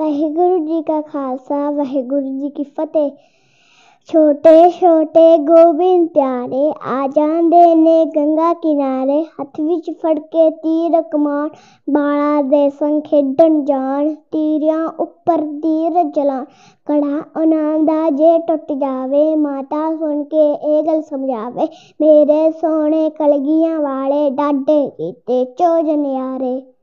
ਵਾਹਿਗੁਰੂ ਜੀ ਕਾ ਖਾਲਸਾ ਵਾਹਿਗੁਰੂ ਜੀ ਕੀ ਫਤਿਹ ਛੋਟੇ ਛੋਟੇ ਗੋਬਿੰਦ ਪਿਆਰੇ ਆ ਜਾਂਦੇ ਨੇ ਗੰਗਾ ਕਿਨਾਰੇ ਹੱਥ ਵਿੱਚ ਫੜ ਕੇ ਤੀਰ ਕਮਾਨ ਬਾਲਾ ਦੇ ਸੰਗ ਖੇਡਣ ਜਾਣ ਤੀਰਿਆਂ ਉੱਪਰ ਤੀਰ ਜਲਾ ਕੜਾ ਉਹਨਾਂ ਦਾ ਜੇ ਟੁੱਟ ਜਾਵੇ ਮਾਤਾ ਸੁਣ ਕੇ ਇਹ ਗੱਲ ਸਮਝਾਵੇ ਮੇਰੇ ਸੋਹਣੇ ਕਲਗੀਆਂ ਵਾਲੇ ਡਾਡੇ ਕੀਤੇ ਚੋਜ ਨਿਆਰੇ